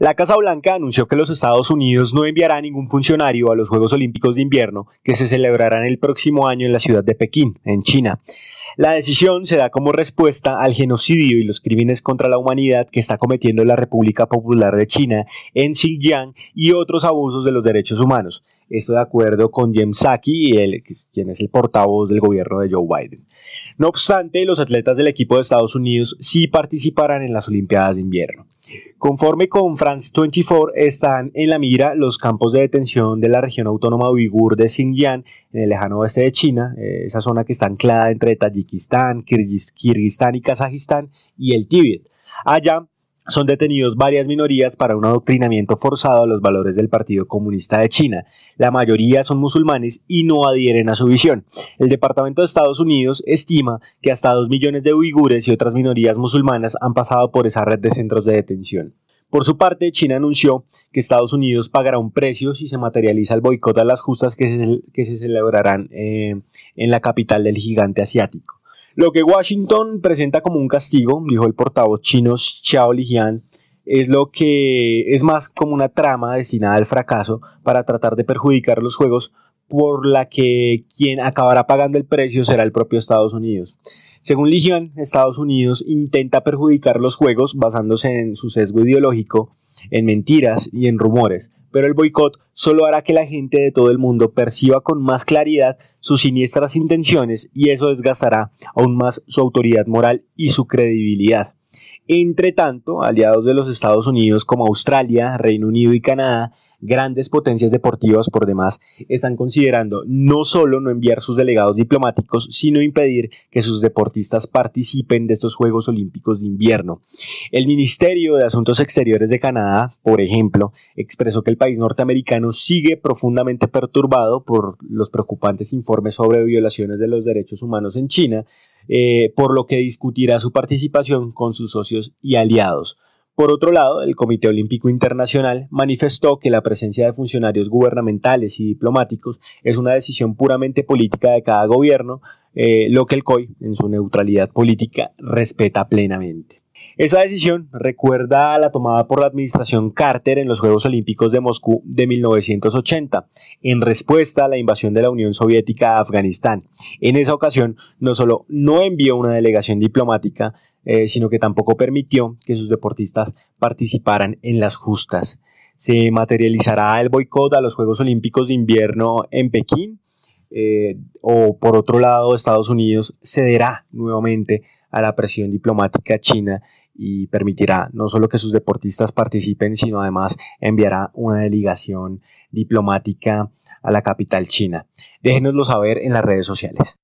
La Casa Blanca anunció que los Estados Unidos no enviará ningún funcionario a los Juegos Olímpicos de Invierno que se celebrarán el próximo año en la ciudad de Pekín, en China. La decisión se da como respuesta al genocidio y los crímenes contra la humanidad que está cometiendo la República Popular de China en Xinjiang y otros abusos de los derechos humanos. Esto de acuerdo con James Saki, quien es el portavoz del gobierno de Joe Biden. No obstante, los atletas del equipo de Estados Unidos sí participarán en las Olimpiadas de invierno. Conforme con France 24, están en la mira los campos de detención de la región autónoma uigur de Xinjiang, en el lejano oeste de China, eh, esa zona que está anclada entre Tayikistán, Kirguistán y Kazajistán y el Tíbet. Allá son detenidos varias minorías para un adoctrinamiento forzado a los valores del Partido Comunista de China. La mayoría son musulmanes y no adhieren a su visión. El Departamento de Estados Unidos estima que hasta 2 millones de uigures y otras minorías musulmanas han pasado por esa red de centros de detención. Por su parte, China anunció que Estados Unidos pagará un precio si se materializa el boicot a las justas que se, celebrarán eh, en la capital del gigante asiático. Lo que Washington presenta como un castigo, dijo el portavoz chino Xiao Lijian, es lo que es más como una trama destinada al fracaso para tratar de perjudicar los juegos por la que quien acabará pagando el precio será el propio Estados Unidos. Según Lijian, Estados Unidos intenta perjudicar los juegos basándose en su sesgo ideológico, en mentiras y en rumores, pero el boicot solo hará que la gente de todo el mundo perciba con más claridad sus siniestras intenciones y eso desgastará aún más su autoridad moral y su credibilidad. Entre tanto, aliados de los Estados Unidos como Australia, Reino Unido y Canadá, grandes potencias deportivas por demás, están considerando no solo no enviar sus delegados diplomáticos, sino impedir que sus deportistas participen de estos Juegos Olímpicos de invierno. El Ministerio de Asuntos Exteriores de Canadá, por ejemplo, expresó que el país norteamericano sigue profundamente perturbado por los preocupantes informes sobre violaciones de los derechos humanos en China, eh, por lo que discutirá su participación con sus socios y aliados. Por otro lado, el Comité Olímpico Internacional manifestó que la presencia de funcionarios gubernamentales y diplomáticos es una decisión puramente política de cada gobierno, eh, lo que el COI, en su neutralidad política, respeta plenamente. Esa decisión recuerda a la tomada por la administración Carter en los Juegos Olímpicos de Moscú de 1980, en respuesta a la invasión de la Unión Soviética a Afganistán. En esa ocasión, no solo no envió una delegación diplomática, eh, sino que tampoco permitió que sus deportistas participaran en las justas. Se materializará el boicot a los Juegos Olímpicos de Invierno en Pekín, eh, o por otro lado, Estados Unidos cederá nuevamente a la presión diplomática china y permitirá no solo que sus deportistas participen, sino además enviará una delegación diplomática a la capital china. Déjenoslo saber en las redes sociales.